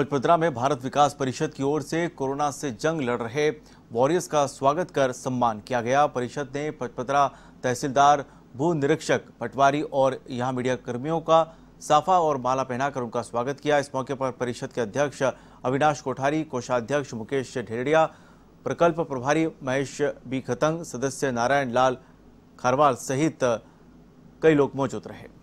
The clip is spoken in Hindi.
पचपदरा में भारत विकास परिषद की ओर से कोरोना से जंग लड़ रहे वॉरियर्स का स्वागत कर सम्मान किया गया परिषद ने पचपदरा तहसीलदार भू निरीक्षक पटवारी और यहाँ मीडिया कर्मियों का साफा और माला पहनाकर उनका स्वागत किया इस मौके पर परिषद के अध्यक्ष अविनाश कोठारी कोषाध्यक्ष मुकेश ढेड़िया प्रकल्प प्रभारी महेश बी खतंग सदस्य नारायण लाल खरवाल सहित कई लोग मौजूद रहे